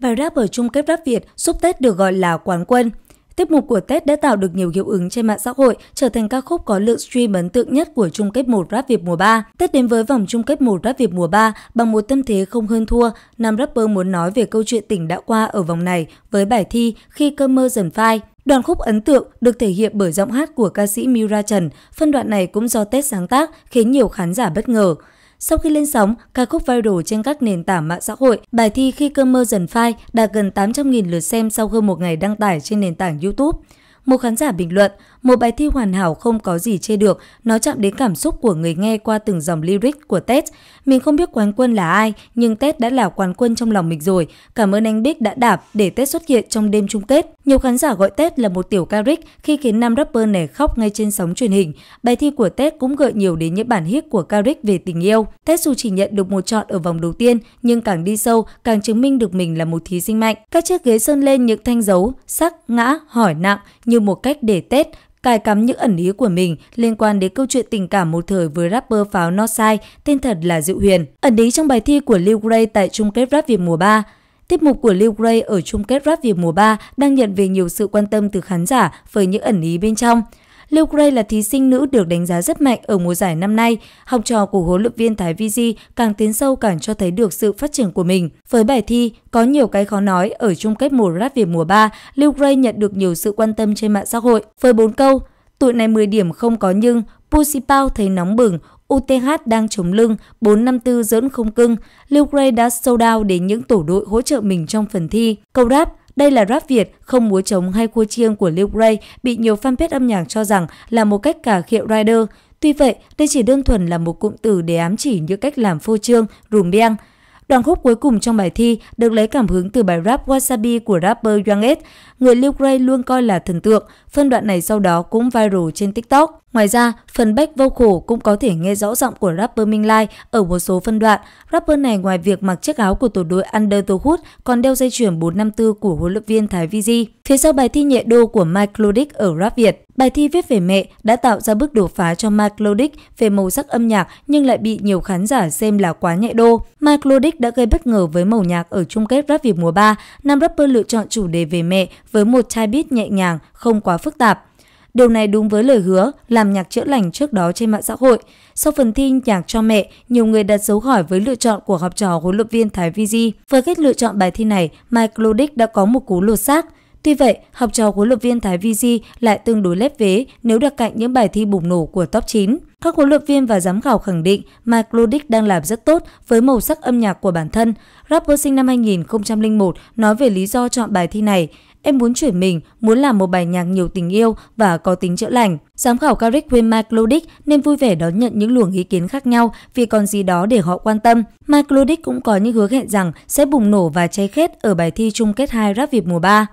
Bài rap ở chung kết rap Việt giúp Tết được gọi là quán quân. Tiết mục của Tết đã tạo được nhiều hiệu ứng trên mạng xã hội, trở thành ca khúc có lượng stream ấn tượng nhất của chung kết 1 Rap Việt mùa 3. Tết đến với vòng chung kết 1 Rap Việt mùa 3 bằng một tâm thế không hơn thua, nam rapper muốn nói về câu chuyện tỉnh đã qua ở vòng này với bài thi Khi cơn mơ dần phai. Đoàn khúc ấn tượng được thể hiện bởi giọng hát của ca sĩ Mira Trần. Phân đoạn này cũng do Tết sáng tác khiến nhiều khán giả bất ngờ. Sau khi lên sóng, ca khúc viral trên các nền tảng mạng xã hội, bài thi Khi cơn mơ dần phai đạt gần 800.000 lượt xem sau hơn một ngày đăng tải trên nền tảng YouTube. Một khán giả bình luận, một bài thi hoàn hảo không có gì chê được, nó chạm đến cảm xúc của người nghe qua từng dòng lyric của Tết. Mình không biết quán quân là ai, nhưng Tết đã là quán quân trong lòng mình rồi. Cảm ơn anh Bích đã đạp để Tết xuất hiện trong đêm chung Tết. Nhiều khán giả gọi Tết là một tiểu ca khi khiến nam rapper nẻ khóc ngay trên sóng truyền hình. Bài thi của Tết cũng gợi nhiều đến những bản hit của ca về tình yêu. Tết dù chỉ nhận được một chọn ở vòng đầu tiên, nhưng càng đi sâu, càng chứng minh được mình là một thí sinh mạnh. Các chiếc ghế sơn lên những thanh dấu, sắc, ngã, hỏi nặng như một cách để Tết cài cắm những ẩn ý của mình liên quan đến câu chuyện tình cảm một thời với rapper pháo Northside tên thật là Diệu Huyền. Ẩn ý trong bài thi của Lil gray tại chung kết Rap Việt mùa 3. Tiết mục của Lil gray ở chung kết Rap Việt mùa 3 đang nhận về nhiều sự quan tâm từ khán giả với những ẩn ý bên trong. Liu Gray là thí sinh nữ được đánh giá rất mạnh ở mùa giải năm nay. Học trò của huấn luyện viên Thái Viji càng tiến sâu càng cho thấy được sự phát triển của mình. Với bài thi, có nhiều cái khó nói ở chung kết mùa rát về mùa 3, Liu Gray nhận được nhiều sự quan tâm trên mạng xã hội. Với 4 câu, tụi này 10 điểm không có nhưng, Pusipao thấy nóng bừng, UTH đang chống lưng, 454 dẫn không cưng, Liu Gray đã sâu down đến những tổ đội hỗ trợ mình trong phần thi. Câu đáp, đây là rap Việt không múa trống hay cua chiêng của Lil Ray bị nhiều fanpage âm nhạc cho rằng là một cách cả khiệu rider. Tuy vậy, đây chỉ đơn thuần là một cụm từ để ám chỉ những cách làm phô trương, rùm beng. Đoạn khúc cuối cùng trong bài thi được lấy cảm hứng từ bài rap Wasabi của rapper Young S, người Lil Ray luôn coi là thần tượng. Phân đoạn này sau đó cũng viral trên TikTok. Ngoài ra, phần back vocal cũng có thể nghe rõ giọng của rapper Minh Lai ở một số phân đoạn. Rapper này ngoài việc mặc chiếc áo của tổ đội Under the Hood còn đeo dây chuyền 454 của huấn luyện viên Thái Vigi. Phía sau bài thi nhẹ đô của Mike Lodic ở Rap Việt, bài thi viết về mẹ đã tạo ra bước đột phá cho Mike Lodic về màu sắc âm nhạc nhưng lại bị nhiều khán giả xem là quá nhẹ đô. Mike Lodic đã gây bất ngờ với màu nhạc ở chung kết Rap Việt mùa 3. Nam rapper lựa chọn chủ đề về mẹ với một chai beat nhẹ nhàng, không quá phức tạp. Điều này đúng với lời hứa làm nhạc chữa lành trước đó trên mạng xã hội. Sau phần thi nhạc cho mẹ, nhiều người đặt dấu hỏi với lựa chọn của học trò huấn luyện viên Thái Vigi. Với cách lựa chọn bài thi này, Mike Lodic đã có một cú lột xác. Tuy vậy, học trò huấn luyện viên Thái Vigi lại tương đối lép vế nếu đặt cạnh những bài thi bùng nổ của top 9. Các huấn luyện viên và giám khảo khẳng định Mike Ludic đang làm rất tốt với màu sắc âm nhạc của bản thân. Rapper sinh năm 2001 nói về lý do chọn bài thi này. Em muốn chuyển mình, muốn làm một bài nhạc nhiều tình yêu và có tính chữa lành. Giám khảo Carrick khuyên Mike Lodick nên vui vẻ đón nhận những luồng ý kiến khác nhau vì còn gì đó để họ quan tâm. Mike Lodick cũng có những hứa hẹn rằng sẽ bùng nổ và cháy khét ở bài thi chung kết 2 rap Việt mùa 3.